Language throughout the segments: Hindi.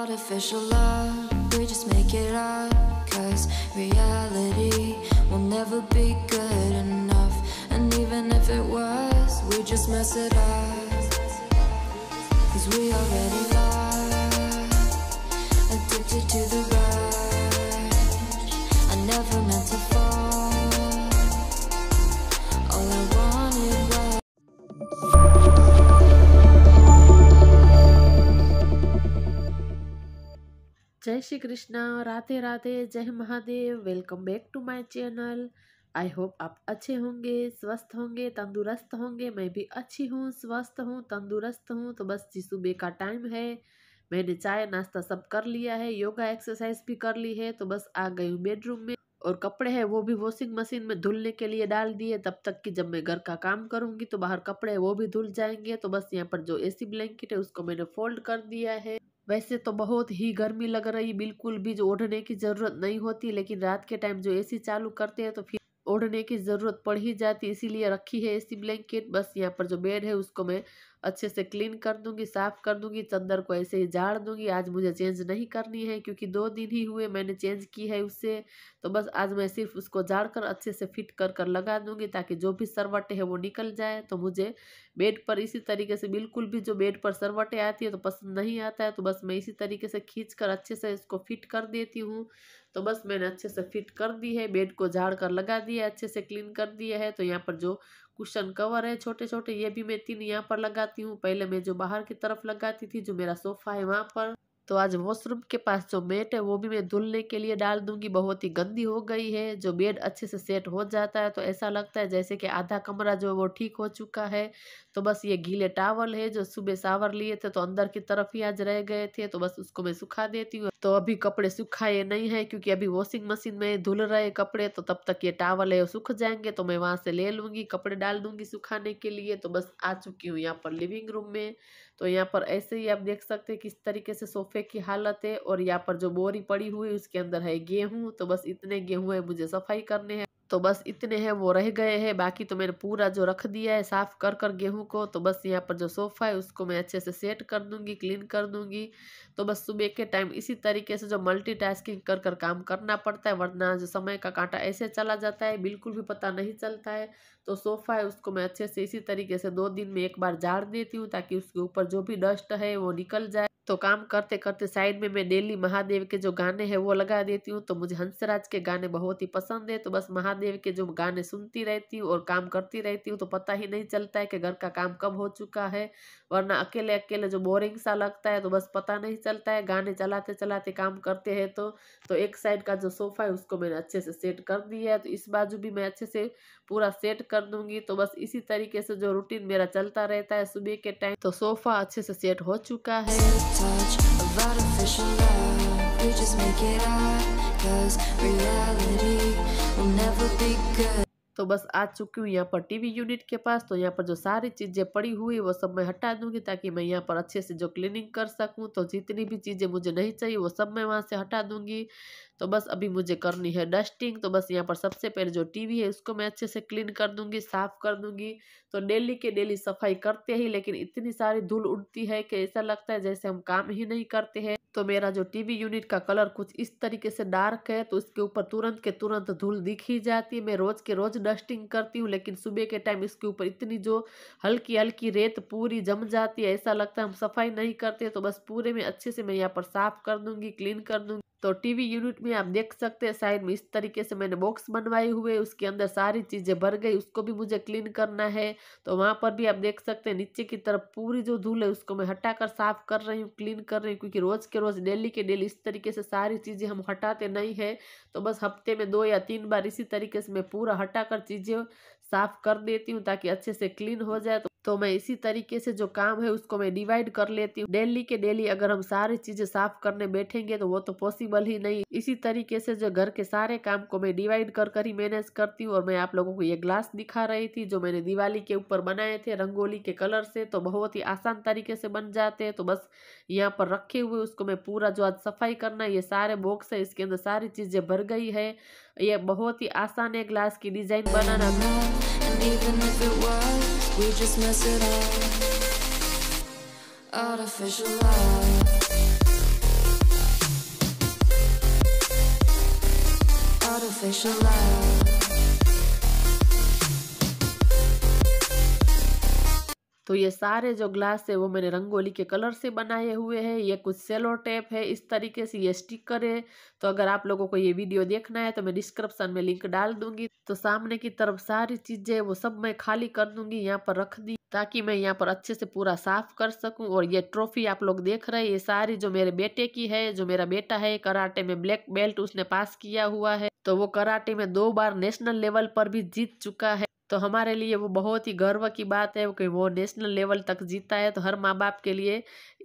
Artificial love, we just make it up Cause reality will never be good enough And even if it was, we just mess it up Cause we already lost Addicted to the rush जय श्री कृष्णा राधे राधे जय Mahadev welcome back to my channel I hope आप अच्छे होंगे स्वस्थ होंगे तंदुरुस्त होंगे मैं भी अच्छी हूँ स्वस्थ हूँ तंदुरुस्त हूँ तो बस जी सुबह का टाइम है मैंने चाय नाश्ता सब कर लिया है योगा एक्सरसाइज भी कर ली है तो बस आ गई हूँ बेडरूम में और कपड़े हैं वो भी वॉशिंग मशीन में धुलने के लिए डाल दिए तब तक कि जब मैं घर का काम करूँगी तो बाहर कपड़े वो भी धुल जाएंगे तो बस यहाँ पर जो एसी ब्लैंकेट है उसको मैंने फोल्ड कर दिया है वैसे तो बहुत ही गर्मी लग रही बिल्कुल भी जो ओढ़ने की ज़रूरत नहीं होती लेकिन रात के टाइम जो एसी चालू करते हैं तो फिर ओढ़ने की ज़रूरत पड़ ही जाती इसीलिए रखी है एसी ब्लैंकेट बस यहाँ पर जो बेड है उसको मैं अच्छे से क्लीन कर दूंगी साफ़ कर दूंगी चंदर को ऐसे ही झाड़ दूंगी आज मुझे चेंज नहीं करनी है क्योंकि दो दिन ही हुए मैंने चेंज की है उससे तो बस आज मैं सिर्फ उसको झाड़ कर अच्छे से फिट कर कर लगा दूंगी ताकि जो भी सरवटे है वो निकल जाए तो मुझे बेड पर इसी तरीके से बिल्कुल भी जो बेड पर सरवटे आती है तो पसंद नहीं आता है तो बस मैं इसी तरीके से खींच कर अच्छे से इसको फिट कर देती हूँ तो बस मैंने अच्छे से फिट कर दी है बेड को झाड़ कर लगा दिया अच्छे से क्लीन कर दिया है तो यहाँ पर जो कुशन कवर है छोटे छोटे ये भी मैं तीन यहाँ पर लगाती हूँ पहले मैं जो बाहर की तरफ लगाती थी जो मेरा सोफा है वहाँ पर तो आज वॉशरूम के पास जो मेट है वो भी मैं धुलने के लिए डाल दूंगी बहुत ही गंदी हो गई है जो बेड अच्छे से सेट हो जाता है तो ऐसा लगता है जैसे कि आधा कमरा जो है वो ठीक हो चुका है तो बस ये गीले टावल है जो सुबह सावर लिए थे तो अंदर की तरफ ही आज रह गए थे तो बस उसको मैं सुखा देती हूँ तो अभी कपड़े सुखाए नहीं है क्योंकि अभी वॉशिंग मशीन में धुल रहे कपड़े तो तब तक ये टावल है सूख जाएंगे तो मैं वहाँ से ले लूँगी कपड़े डाल दूंगी सुखाने के लिए तो बस आ चुकी हूँ यहाँ पर लिविंग रूम में तो यहाँ पर ऐसे ही आप देख सकते हैं किस तरीके से सोफे की हालत है और यहाँ पर जो बोरी पड़ी हुई उसके अंदर है गेहूं तो बस इतने गेहूं है मुझे सफाई करने हैं तो बस इतने हैं वो रह गए हैं बाकी तो मैंने पूरा जो रख दिया है साफ़ कर कर गेहूं को तो बस यहाँ पर जो सोफ़ा है उसको मैं अच्छे से सेट कर दूंगी क्लीन कर दूंगी तो बस सुबह के टाइम इसी तरीके से जो मल्टीटास्किंग कर कर काम करना पड़ता है वरना जो समय का कांटा ऐसे चला जाता है बिल्कुल भी पता नहीं चलता है तो सोफ़ा है उसको मैं अच्छे से इसी तरीके से दो दिन में एक बार झाड़ देती हूँ ताकि उसके ऊपर जो भी डस्ट है वो निकल जाए तो काम करते करते साइड में मैं डेली महादेव के जो गाने हैं वो लगा देती हूँ तो मुझे हंसराज के गाने बहुत ही पसंद है तो बस महादेव के जो गाने सुनती रहती हूँ और काम करती रहती हूँ तो पता ही नहीं चलता है कि घर का काम कब हो चुका है वरना अकेले अकेले जो बोरिंग सा लगता है तो बस पता नहीं चलता है गाने चलाते चलाते काम करते हैं तो तो एक साइड का जो सोफ़ा है उसको मैंने अच्छे से सेट कर दिया है तो इस बाजू भी मैं अच्छे से पूरा सेट कर दूंगी तो बस इसी तरीके से जो रूटीन मेरा चलता रहता है सुबह के टाइम तो सोफ़ा अच्छे से सेट हो चुका है तो बस आ चुकी हूँ यहाँ पर टीवी यूनिट के पास तो यहाँ पर जो सारी चीज़ें पड़ी हुई वो सब मैं हटा दूंगी ताकि मैं यहाँ पर अच्छे से जो क्लीनिंग कर सकूँ तो जितनी भी चीज़ें मुझे नहीं चाहिए वो सब मैं वहाँ से हटा दूंगी तो बस अभी मुझे करनी है डस्टिंग तो बस यहाँ पर सबसे पहले जो टीवी है उसको मैं अच्छे से क्लीन कर दूँगी साफ़ कर दूँगी तो डेली के डेली सफाई करते ही लेकिन इतनी सारी धूल उड़ती है कि ऐसा लगता है जैसे हम काम ही नहीं करते हैं तो मेरा जो टीवी यूनिट का कलर कुछ इस तरीके से डार्क है तो उसके ऊपर तुरंत के तुरंत धूल दिख ही जाती है मैं रोज़ के रोज़ डस्टिंग करती हूँ लेकिन सुबह के टाइम इसके ऊपर इतनी जो हल्की हल्की रेत पूरी जम जाती है ऐसा लगता है हम सफाई नहीं करते तो बस पूरे में अच्छे से मैं यहाँ पर साफ कर दूंगी क्लीन कर दूंगी तो टीवी यूनिट में आप देख सकते हैं साइड में इस तरीके से मैंने बॉक्स बनवाए हुए उसके अंदर सारी चीज़ें भर गई उसको भी मुझे क्लीन करना है तो वहाँ पर भी आप देख सकते हैं नीचे की तरफ पूरी जो धूल है उसको मैं हटा कर साफ कर रही हूँ क्लीन कर रही हूँ क्योंकि रोज़ के रोज़ डेली के डेली इस तरीके से सारी चीज़ें हम हटाते नहीं हैं तो बस हफ्ते में दो या तीन बार इसी तरीके से मैं पूरा हटा कर चीज़ें साफ कर देती हूँ ताकि अच्छे से क्लीन हो जाए तो तो मैं इसी तरीके से जो काम है उसको मैं डिवाइड कर लेती हूँ डेली के डेली अगर हम सारी चीजें साफ करने बैठेंगे तो वो तो पॉसिबल ही नहीं इसी तरीके से जो घर के सारे काम को मैं डिवाइड कर कर ही मैनेज करती हूँ और मैं आप लोगों को ये ग्लास दिखा रही थी जो मैंने दिवाली के ऊपर बनाए थे रंगोली के कलर से तो बहुत ही आसान तरीके से बन जाते हैं तो बस यहाँ पर रखे हुए उसको मैं पूरा जो आज सफाई करना ये सारे बॉक्स है इसके अंदर सारी चीजें भर गई है ये बहुत ही आसान है ग्लास की डिजाइन बनाना And even if it was, we just mess it up Artificial love Artificial love तो ये सारे जो ग्लास है वो मैंने रंगोली के कलर से बनाए हुए हैं ये कुछ सेलो टेप है इस तरीके से ये स्टिकर है तो अगर आप लोगों को ये वीडियो देखना है तो मैं डिस्क्रिप्शन में लिंक डाल दूंगी तो सामने की तरफ सारी चीज़ें वो सब मैं खाली कर दूंगी यहाँ पर रख दी ताकि मैं यहाँ पर अच्छे से पूरा साफ कर सकूँ और ये ट्रॉफी आप लोग देख रहे हैं ये सारी जो मेरे बेटे की है जो मेरा बेटा है कराटे में ब्लैक बेल्ट उसने पास किया हुआ है तो वो कराटे में दो बार नेशनल लेवल पर भी जीत चुका है तो हमारे लिए वो बहुत ही गर्व की बात है कि वो नेशनल लेवल तक जीता है तो हर माँ बाप के लिए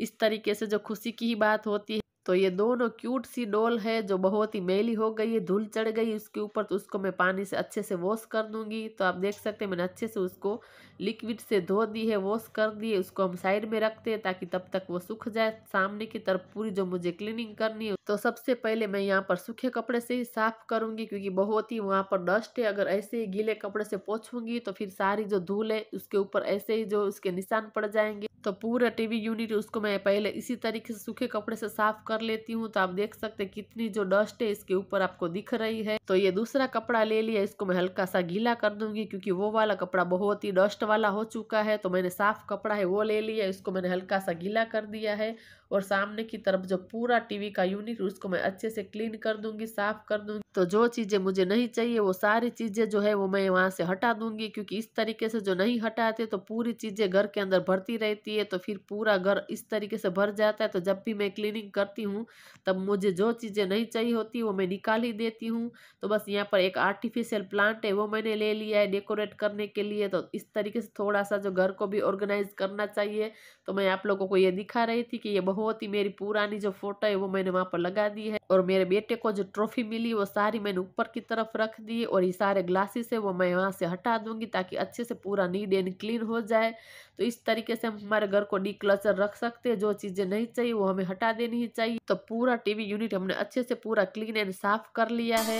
इस तरीके से जो खुशी की ही बात होती है तो ये दोनों क्यूट सी डॉल है जो बहुत ही मेली हो गई है धूल चढ़ गई उसके ऊपर तो उसको मैं पानी से अच्छे से वॉश कर दूंगी तो आप देख सकते हैं मैंने अच्छे से उसको लिक्विड से धो दी है वॉश कर दी है उसको हम साइड में रखते हैं ताकि तब तक वो सूख जाए सामने की तरफ पूरी जो मुझे क्लीनिंग करनी है तो सबसे पहले मैं यहाँ पर सूखे कपड़े से ही साफ करूंगी क्योंकि बहुत ही वहाँ पर डस्ट है अगर ऐसे ही गीले कपड़े से पोछूंगी तो फिर सारी जो धूल है उसके ऊपर ऐसे ही जो उसके निशान पड़ जाएंगे तो पूरा टीवी यूनिट उसको मैं पहले इसी तरीके से सूखे कपड़े से साफ कर लेती हूँ तो आप देख सकते कितनी जो डस्ट है इसके ऊपर आपको दिख रही है तो ये दूसरा कपड़ा ले लिया इसको मैं हल्का सा गीला कर दूंगी क्योंकि वो वाला कपड़ा बहुत ही डस्ट वाला हो चुका है तो मैंने साफ कपड़ा है वो ले लिया इसको मैंने हल्का सा गीला कर दिया है और सामने की तरफ जो पूरा टीवी का यूनिट उसको मैं अच्छे से क्लीन कर दूंगी साफ कर दूंगी तो जो चीज़ें मुझे नहीं चाहिए वो सारी चीज़ें जो है वो मैं वहाँ से हटा दूंगी क्योंकि इस तरीके से जो नहीं हटाते तो पूरी चीज़ें घर के अंदर भरती रहती होती है तो फिर पूरा घर इस तरीके से भर जाता है तो जब भी मैं क्लीनिंग करती हूँ तब मुझे जो चीज़ें नहीं चाहिए होती वो मैं निकाल ही देती हूँ तो बस यहाँ पर एक आर्टिफिशियल प्लांट है वो मैंने ले लिया है डेकोरेट करने के लिए तो इस तरीके से थोड़ा सा जो घर को भी ऑर्गेनाइज करना चाहिए तो मैं आप लोगों को ये दिखा रही थी कि ये बहुत ही मेरी पुरानी जो फोटो है वो मैंने वहाँ पर लगा दी है और मेरे बेटे को जो ट्रॉफी मिली वो सारी मैंने ऊपर की तरफ रख दी और ये सारे ग्लासेस है वो मैं वहाँ से हटा दूंगी ताकि अच्छे से पूरा नीट एंड क्लीन हो जाए तो इस तरीके से हमारे हमारे घर को क्लचर रख सकते हैं जो चीजें नहीं चाहिए वो हमें हटा देनी चाहिए तो पूरा टीवी यूनिट हमने अच्छे से पूरा क्लीन एंड साफ कर लिया है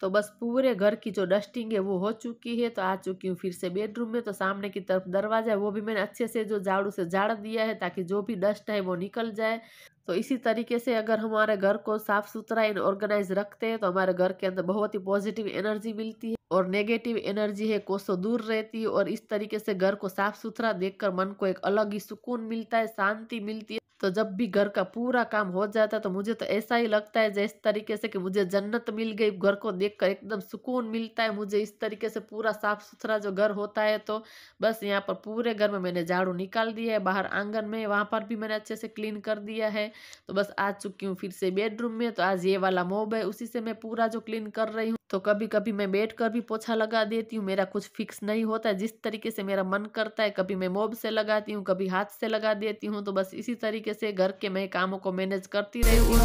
तो बस पूरे घर की जो डस्टिंग है वो हो चुकी है तो आ चुकी हूँ फिर से बेडरूम में तो सामने की तरफ दरवाजा है वो भी मैंने अच्छे से जो झाड़ू से झाड़ दिया है ताकि जो भी डस्ट है वो निकल जाए तो इसी तरीके से अगर हमारे घर को साफ सुथरा एंड ऑर्गेनाइज रखते हैं तो हमारे घर के अंदर बहुत ही पॉजिटिव एनर्जी मिलती है और नेगेटिव एनर्जी है कोसों दूर रहती है और इस तरीके से घर को साफ सुथरा देखकर मन को एक अलग ही सुकून मिलता है शांति मिलती है तो जब भी घर का पूरा काम हो जाता है तो मुझे तो ऐसा ही लगता है जैसे तरीके से कि मुझे जन्नत मिल गई घर को देखकर एकदम सुकून मिलता है मुझे इस तरीके से पूरा साफ सुथरा जो घर होता है तो बस यहाँ पर पूरे घर में मैंने झाड़ू निकाल दिया है बाहर आंगन में वहाँ पर भी मैंने अच्छे से क्लीन कर दिया है तो बस आ चुकी हूँ फिर से बेडरूम में तो आज ये वाला मोब है उसी से मैं पूरा जो क्लीन कर रही हूँ तो कभी कभी मैं बैठ कर भी पोछा लगा देती हूँ मेरा कुछ फिक्स नहीं होता जिस तरीके से मेरा मन करता है कभी मैं मोब से लगाती हूँ कभी हाथ से लगा देती हूँ तो बस इसी तरीके से घर के मैं कामों को मैनेज करती रही हूँ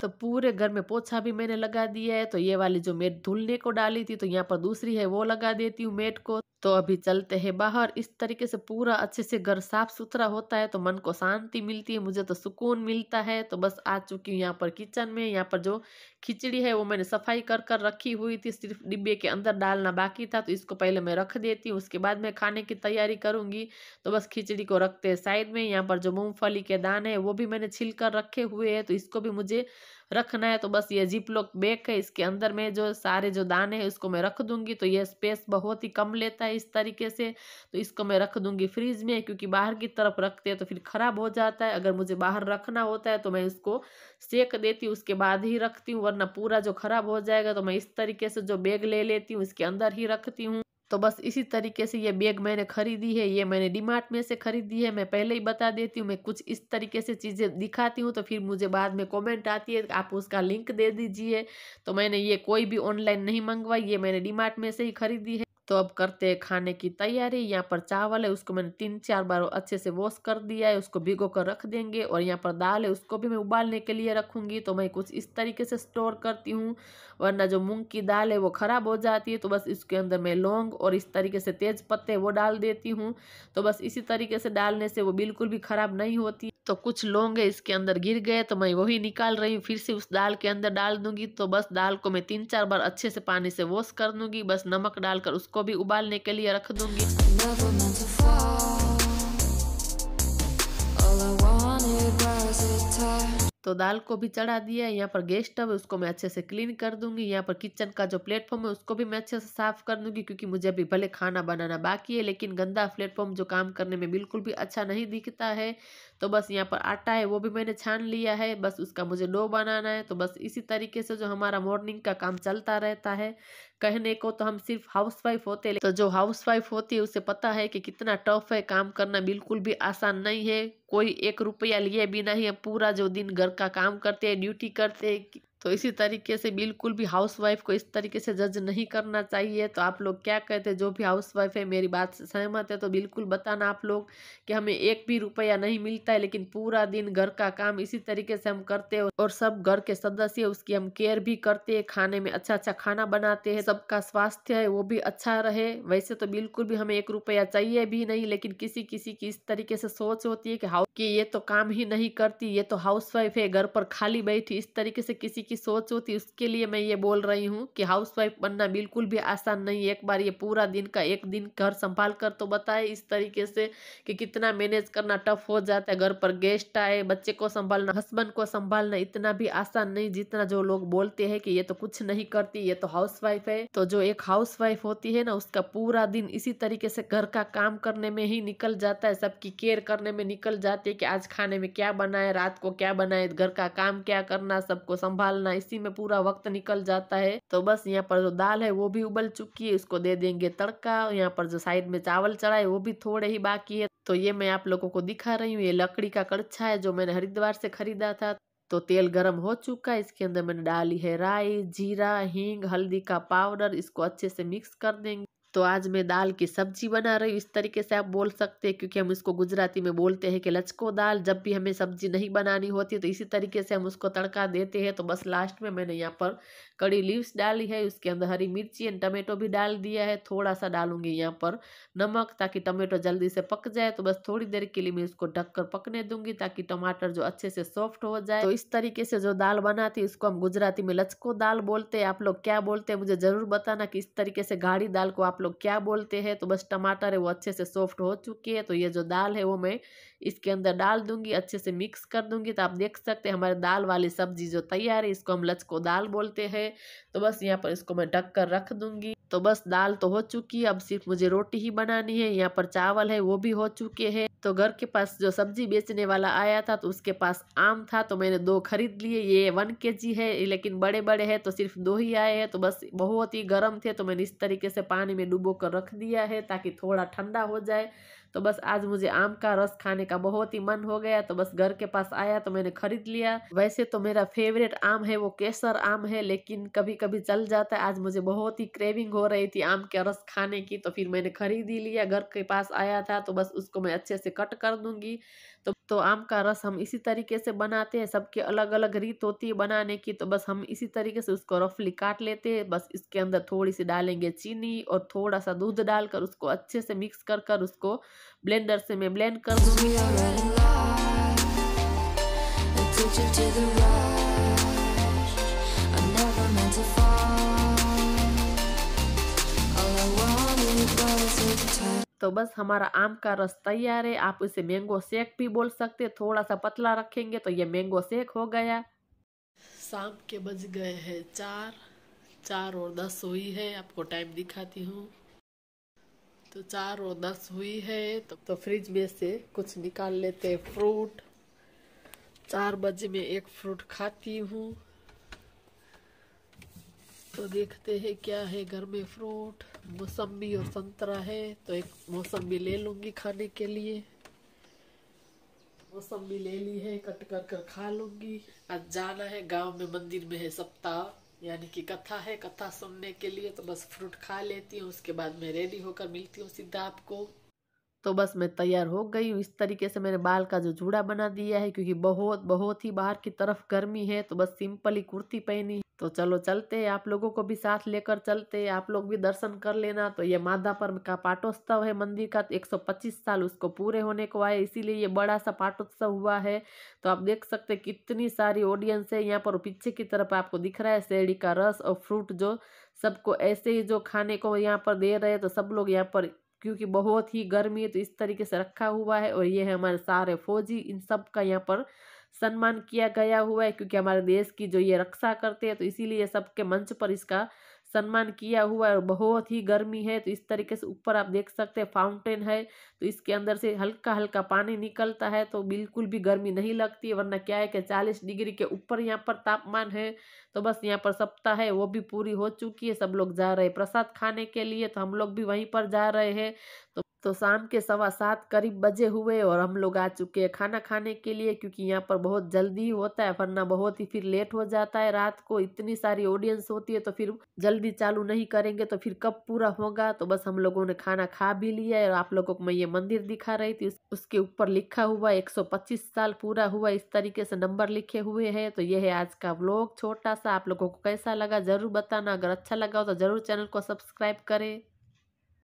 तो पूरे घर में पोछा भी मैंने लगा दिया है तो ये वाली जो मेट धुलने को डाली थी तो यहाँ पर दूसरी है वो लगा देती हूँ मेट को तो अभी चलते हैं बाहर इस तरीके से पूरा अच्छे से घर साफ सुथरा होता है तो मन को शांति मिलती है मुझे तो सुकून मिलता है तो बस आ चुकी हूँ यहाँ पर किचन में यहाँ पर जो खिचड़ी है वो मैंने सफाई कर कर रखी हुई थी सिर्फ डिब्बे के अंदर डालना बाकी था तो इसको पहले मैं रख देती हूँ उसके बाद मैं खाने की तैयारी करूँगी तो बस खिचड़ी को रखते हैं साइड में यहाँ पर जो मूँगफली के दाने हैं वो भी मैंने छिल कर रखे हुए हैं तो इसको भी मुझे रखना है तो बस ये जिपलॉक बैग है इसके अंदर में जो सारे जो दाने हैं उसको मैं रख दूंगी तो ये स्पेस बहुत ही कम लेता है इस तरीके से तो इसको मैं रख दूंगी फ्रिज में क्योंकि बाहर की तरफ रखते हैं तो फिर ख़राब हो जाता है अगर मुझे बाहर रखना होता है तो मैं इसको सेक देती हूँ उसके बाद ही रखती हूँ वरना पूरा जो ख़राब हो जाएगा तो मैं इस तरीके से जो बैग ले लेती हूँ इसके अंदर ही रखती हूँ तो बस इसी तरीके से ये बैग मैंने खरीदी है ये मैंने डीमार्ट में से खरीदी है मैं पहले ही बता देती हूँ मैं कुछ इस तरीके से चीज़ें दिखाती हूँ तो फिर मुझे बाद में कमेंट आती है आप उसका लिंक दे दीजिए तो मैंने ये कोई भी ऑनलाइन नहीं मंगवाई ये मैंने डीमार्ट में से ही खरीदी है तो अब करते हैं खाने की तैयारी यहाँ पर चावल है उसको मैंने तीन चार बार अच्छे से वॉश कर दिया है उसको भिगो कर रख देंगे और यहाँ पर दाल है उसको भी मैं उबालने के लिए रखूँगी तो मैं कुछ इस तरीके से स्टोर करती हूँ वरना जो मूँग की दाल है वो ख़राब हो जाती है तो बस इसके अंदर मैं लौंग और इस तरीके से तेज़ पत्ते वो डाल देती हूँ तो बस इसी तरीके से डालने से वो बिल्कुल भी ख़राब नहीं होती तो कुछ लौंग है इसके अंदर गिर गए तो मैं वही निकाल रही हूँ फिर से उस दाल के अंदर डाल दूँगी तो बस दाल को मैं तीन चार बार अच्छे से पानी से वॉश कर दूँगी बस नमक डालकर उसको को भी उबालने के लिए रख दूंगी तो दाल को भी चढ़ा दिया है यहाँ पर गैस स्टव है उसको मैं अच्छे से क्लीन कर दूंगी यहाँ पर किचन का जो प्लेटफॉर्म है उसको भी मैं अच्छे से साफ कर दूंगी क्योंकि मुझे अभी भले खाना बनाना बाकी है लेकिन गंदा प्लेटफॉर्म जो काम करने में बिल्कुल भी अच्छा नहीं दिखता है तो बस यहाँ पर आटा है वो भी मैंने छान लिया है बस उसका मुझे डो बनाना है तो बस इसी तरीके से जो हमारा मॉर्निंग का काम चलता रहता है कहने को तो हम सिर्फ हाउसवाइफ होते हैं तो जो हाउसवाइफ होती है उसे पता है कि कितना टफ है काम करना बिल्कुल भी आसान नहीं है कोई एक रुपया लिए बिना ही हम पूरा जो दिन घर का काम करते हैं ड्यूटी करते हैं तो इसी तरीके से बिल्कुल भी हाउसवाइफ को इस तरीके से जज नहीं करना चाहिए तो आप लोग क्या कहते हैं जो भी हाउसवाइफ है मेरी बात से सहमत है तो बिल्कुल बताना आप लोग कि हमें एक भी रुपया नहीं मिलता है लेकिन पूरा दिन घर का काम इसी तरीके से हम करते हैं और सब घर के सदस्य उसकी हम केयर भी करते हैं खाने में अच्छा अच्छा खाना बनाते हैं सबका स्वास्थ्य है वो भी अच्छा रहे वैसे तो बिल्कुल भी हमें एक रुपया चाहिए भी नहीं लेकिन किसी किसी की इस तरीके से सोच होती है कि हाउस कि ये तो काम ही नहीं करती ये तो वाइफ है घर पर खाली बैठी इस तरीके से किसी की सोच होती उसके लिए मैं ये बोल रही हूँ कि हाउसवाइफ बनना बिल्कुल भी आसान नहीं है एक बार ये पूरा दिन का एक दिन घर संभाल कर तो बताए इस तरीके से कि कितना मैनेज करना टफ हो जाता है घर पर गेस्ट आए बच्चे को संभालना हस्बैंड को संभालना इतना भी आसान नहीं जितना जो लोग बोलते हैं कि ये तो कुछ नहीं करती ये तो वाइफ है तो जो एक वाइफ होती है ना उसका पूरा दिन इसी तरीके से घर का काम करने में ही निकल जाता है सबकी केयर करने में निकल जाती है कि आज खाने में क्या बनाए रात को क्या बनाए घर का काम क्या करना सबको संभालना डालना इसी में पूरा वक्त निकल जाता है तो बस यहाँ पर जो दाल है वो भी उबल चुकी है उसको दे देंगे तड़का यहाँ पर जो साइड में चावल चढ़ा है वो भी थोड़े ही बाकी है तो ये मैं आप लोगों को दिखा रही हूँ ये लकड़ी का कड़छा है जो मैंने हरिद्वार से खरीदा था तो तेल गरम हो चुका है इसके अंदर मैंने डाली है राई जीरा हींग हल्दी का पाउडर इसको अच्छे से मिक्स कर देंगे तो आज मैं दाल की सब्जी बना रही हूँ इस तरीके से आप बोल सकते हैं क्योंकि हम इसको गुजराती में बोलते हैं कि लचको दाल जब भी हमें सब्जी नहीं बनानी होती तो इसी तरीके से हम उसको तड़का देते हैं तो बस लास्ट में मैंने यहाँ पर कड़ी लीव्स डाली है उसके अंदर हरी मिर्ची एंड टमेटो भी डाल दिया है थोड़ा सा डालूंगी यहाँ पर नमक ताकि टमेटो जल्दी से पक जाए तो बस थोड़ी देर के लिए मैं उसको ढक कर पकने दूंगी ताकि टमाटर जो अच्छे से सॉफ्ट हो जाए तो इस तरीके से जो दाल बनाती है उसको हम गुजराती में लचको दाल बोलते हैं आप लोग क्या बोलते हैं मुझे जरूर बताना कि इस तरीके से गाढ़ी दाल को आप लोग क्या बोलते हैं तो बस टमाटर है वो अच्छे से सॉफ्ट हो चुकी है तो ये जो दाल है वो मैं इसके अंदर डाल दूंगी अच्छे से मिक्स कर दूंगी तो आप देख सकते हैं हमारे दाल वाली सब्जी जो तैयार है इसको हम लचको दाल बोलते हैं तो बस यहाँ पर इसको मैं ढक कर रख दूंगी तो बस दाल तो हो चुकी है अब सिर्फ मुझे रोटी ही बनानी है यहाँ पर चावल है वो भी हो चुके हैं तो घर के पास जो सब्जी बेचने वाला आया था तो उसके पास आम था तो मैंने दो खरीद लिए ये वन के जी है लेकिन बड़े बड़े हैं तो सिर्फ दो ही आए हैं तो बस बहुत ही गर्म थे तो मैंने इस तरीके से पानी में डुबो कर रख दिया है ताकि थोड़ा ठंडा हो जाए तो बस आज मुझे आम का रस खाने का बहुत ही मन हो गया तो बस घर के पास आया तो मैंने खरीद लिया वैसे तो मेरा फेवरेट आम है वो केसर आम है लेकिन कभी कभी चल जाता है आज मुझे बहुत ही क्रेविंग हो रही थी आम के रस खाने की तो फिर मैंने खरीद ही लिया घर के पास आया था तो बस उसको मैं अच्छे से कट कर दूंगी तो तो आम का रस हम इसी तरीके से बनाते हैं सबके अलग अलग रीत होती है बनाने की तो बस हम इसी तरीके से उसको रफली काट लेते हैं बस इसके अंदर थोड़ी सी डालेंगे चीनी और थोड़ा सा दूध डालकर उसको अच्छे से मिक्स कर कर उसको ब्लेंडर से मैं ब्लेंड कर दूँगी तो बस हमारा आम का रस तैयार है आप इसे मैंगो शेक भी बोल सकते थोड़ा सा पतला रखेंगे तो ये मैंगो शेक हो गया शाम के बज गए हैं चार चार और दस हुई है आपको टाइम दिखाती हूँ तो चार और दस हुई है तो, तो फ्रिज में से कुछ निकाल लेते हैं फ्रूट चार बजे में एक फ्रूट खाती हूँ तो देखते हैं क्या है घर में फ्रूट मौसमी और संतरा है तो एक मौसमी ले लूंगी खाने के लिए मौसमी ले ली है कट कर कर खा लूंगी आज जाना है गांव में मंदिर में है सप्ताह यानी कि कथा है कथा सुनने के लिए तो बस फ्रूट खा लेती हूँ उसके बाद मैं रेडी होकर मिलती हूँ सीधा आपको तो बस मैं तैयार हो गई हूँ इस तरीके से मैंने बाल का जो जूड़ा बना दिया है क्योंकि बहुत बहुत ही बाहर की तरफ गर्मी है तो बस सिंपल ही कुर्ती पहनी तो चलो चलते हैं आप लोगों को भी साथ लेकर चलते हैं आप लोग भी दर्शन कर लेना तो ये माधापर का पाटोत्सव है मंदिर का तो 125 साल उसको पूरे होने को आए इसीलिए ये बड़ा सा पाटोत्सव हुआ है तो आप देख सकते कितनी सारी ऑडियंस है यहाँ पर पीछे की तरफ आपको दिख रहा है शेरडी का रस और फ्रूट जो सबको ऐसे ही जो खाने को यहाँ पर दे रहे हैं तो सब लोग यहाँ पर क्योंकि बहुत ही गर्मी है तो इस तरीके से रखा हुआ है और ये है हमारे सारे फौजी इन सब का यहाँ पर सम्मान किया गया हुआ है क्योंकि हमारे देश की जो ये रक्षा करते हैं तो इसीलिए सबके मंच पर इसका सम्मान किया हुआ है और बहुत ही गर्मी है तो इस तरीके से ऊपर आप देख सकते हैं फाउंटेन है तो इसके अंदर से हल्का हल्का पानी निकलता है तो बिल्कुल भी गर्मी नहीं लगती है वरना क्या है कि चालीस डिग्री के ऊपर यहाँ पर तापमान है तो बस यहाँ पर सप्ताह है वो भी पूरी हो चुकी है सब लोग जा रहे हैं प्रसाद खाने के लिए तो हम लोग भी वहीं पर जा रहे हैं तो तो शाम के सवा सात करीब बजे हुए और हम लोग आ चुके हैं खाना खाने के लिए क्योंकि यहाँ पर बहुत जल्दी होता है वरना बहुत ही फिर लेट हो जाता है रात को इतनी सारी ऑडियंस होती है तो फिर जल्दी चालू नहीं करेंगे तो फिर कब पूरा होगा तो बस हम लोगों ने खाना खा भी लिया है और आप लोगों को मैं ये मंदिर दिखा रही थी उसके ऊपर लिखा हुआ एक साल पूरा हुआ इस तरीके से नंबर लिखे हुए है तो ये है आज का ब्लॉग छोटा सा आप लोगों को कैसा लगा जरूर बताना अगर अच्छा लगा हो तो जरूर चैनल को सब्सक्राइब करें